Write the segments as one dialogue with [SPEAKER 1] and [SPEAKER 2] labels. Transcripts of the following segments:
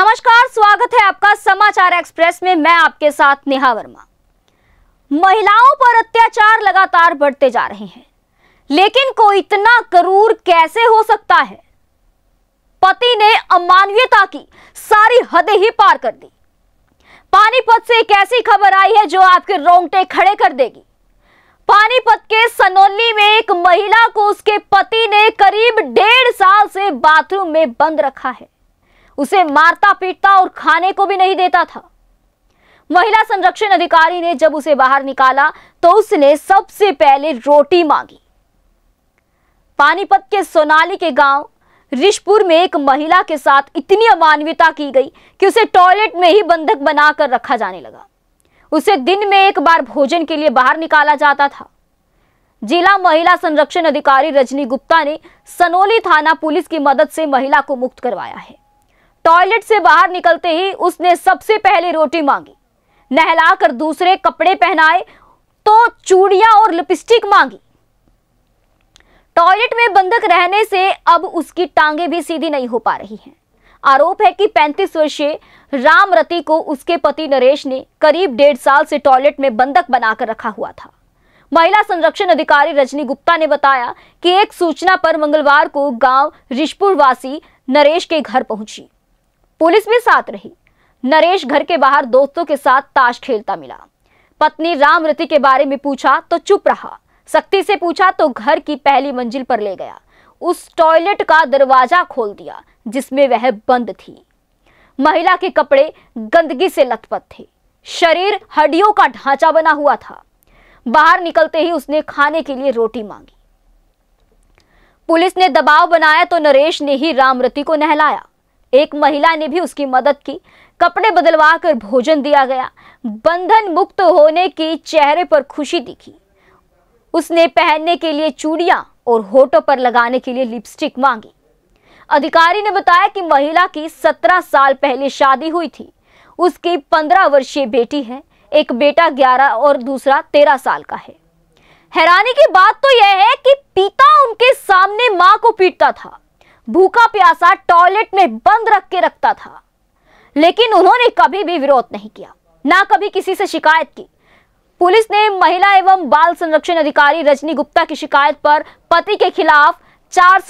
[SPEAKER 1] नमस्कार स्वागत है आपका समाचार एक्सप्रेस में मैं आपके साथ नेहा वर्मा महिलाओं पर अत्याचार लगातार बढ़ते जा रहे हैं लेकिन कोई इतना करूर कैसे हो सकता है पति ने अमानवीयता की सारी हदें ही पार कर दी पानीपत से एक ऐसी खबर आई है जो आपके रोंगटे खड़े कर देगी पानीपत के सनोली में एक महिला को उसके पति ने करीब डेढ़ साल से बाथरूम में बंद रखा है उसे मारता पीटता और खाने को भी नहीं देता था महिला संरक्षण अधिकारी ने जब उसे बाहर निकाला तो उसने सबसे पहले रोटी मांगी पानीपत के सोनाली के गांव रिशपुर में एक महिला के साथ इतनी अमानवीयता की गई कि उसे टॉयलेट में ही बंधक बनाकर रखा जाने लगा उसे दिन में एक बार भोजन के लिए बाहर निकाला जाता था जिला महिला संरक्षण अधिकारी रजनी गुप्ता ने सनोली थाना पुलिस की मदद से महिला को मुक्त करवाया है टॉयलेट से बाहर निकलते ही उसने सबसे पहले रोटी मांगी नहलाकर दूसरे कपड़े पहनाए तो चूड़ियां और लिपस्टिक मांगी टॉयलेट में बंधक रहने से अब उसकी टांगे भी सीधी नहीं हो पा रही हैं आरोप है कि 35 वर्षीय राम को उसके पति नरेश ने करीब डेढ़ साल से टॉयलेट में बंधक बनाकर रखा हुआ था महिला संरक्षण अधिकारी रजनी गुप्ता ने बताया कि एक सूचना पर मंगलवार को गांव रिशपुर वासी नरेश के घर पहुंची पुलिस भी साथ रही नरेश घर के बाहर दोस्तों के साथ ताश खेलता मिला पत्नी रामरति के बारे में पूछा तो चुप रहा सख्ती से पूछा तो घर की पहली मंजिल पर ले गया उस टॉयलेट का दरवाजा खोल दिया जिसमें वह बंद थी महिला के कपड़े गंदगी से लथपथ थे शरीर हड्डियों का ढांचा बना हुआ था बाहर निकलते ही उसने खाने के लिए रोटी मांगी पुलिस ने दबाव बनाया तो नरेश ने ही रामरति को नहलाया एक महिला ने भी उसकी मदद की कपड़े बदलवा कर भोजन दिया गया बंधन मुक्त होने की चेहरे पर खुशी दिखी उसने पहनने के लिए चूड़िया और होठों पर लगाने के लिए लिपस्टिक मांगी अधिकारी ने बताया कि महिला की सत्रह साल पहले शादी हुई थी उसकी पंद्रह वर्षीय बेटी है एक बेटा ग्यारह और दूसरा तेरह साल का है हैरानी की बात तो यह है कि पिता उनके सामने मां को पीटता था भूखा प्यासा टॉयलेट में बंद रख के रखता था लेकिन उन्होंने कभी भी विरोध नहीं किया ना कभी किसी से शिकायत की पुलिस ने महिला एवं बाल संरक्षण अधिकारी रजनी गुप्ता की शिकायत पर पति के खिलाफ चार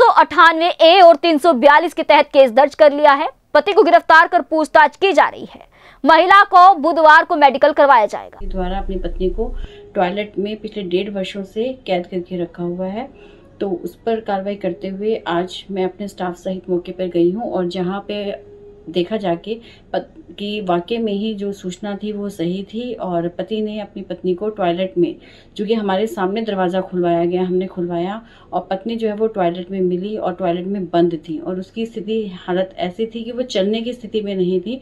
[SPEAKER 1] ए और 342 के तहत केस दर्ज कर लिया है पति को गिरफ्तार कर पूछताछ की जा रही है महिला को बुधवार को मेडिकल करवाया जाएगा
[SPEAKER 2] द्वारा अपनी पत्नी को टॉयलेट में पिछले डेढ़ वर्षों से कैद करके रखा हुआ है तो उस पर कार्रवाई करते हुए आज मैं अपने स्टाफ सहित मौके पर गई हूँ और जहाँ पे देखा जाके कि वाक्य में ही जो सूचना थी वो सही थी और पति ने अपनी पत्नी को टॉयलेट में जो कि हमारे सामने दरवाज़ा खुलवाया गया हमने खुलवाया और पत्नी जो है वो टॉयलेट में मिली और टॉयलेट में बंद थी और उसकी स्थिति हालत ऐसी थी कि वो चलने की स्थिति में नहीं थी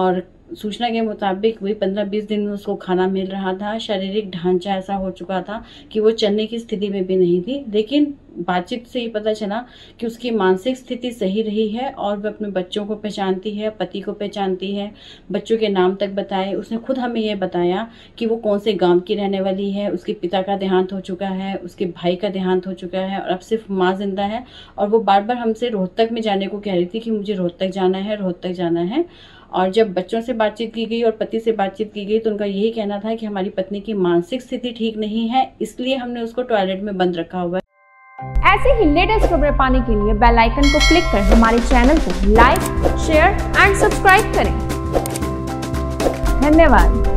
[SPEAKER 2] और सूचना के मुताबिक वही पंद्रह बीस दिन में उसको खाना मिल रहा था शारीरिक ढांचा ऐसा हो चुका था कि वो चलने की स्थिति में भी नहीं थी लेकिन बातचीत से ही पता चला कि उसकी मानसिक स्थिति सही रही है और वह अपने बच्चों को पहचानती है पति को पहचानती है बच्चों के नाम तक बताए उसने खुद हमें यह बताया कि वो कौन से गांव की रहने वाली है उसके पिता का देहांत हो चुका है उसके भाई का देहांत हो चुका है और अब सिर्फ माँ जिंदा है और वो बार बार हमसे रोहतक में जाने को कह रही थी कि मुझे रोहतक जाना है रोहतक जाना है और जब बच्चों से बातचीत की गई और पति से बातचीत की गई तो उनका यही कहना था कि हमारी पत्नी की मानसिक स्थिति ठीक नहीं है इसलिए हमने उसको टॉयलेट में बंद रखा हुआ है ऐसे ही लेटेस्ट खबरें पाने के लिए बेल आइकन को क्लिक कर हमारे चैनल को लाइक शेयर एंड सब्सक्राइब करें
[SPEAKER 1] धन्यवाद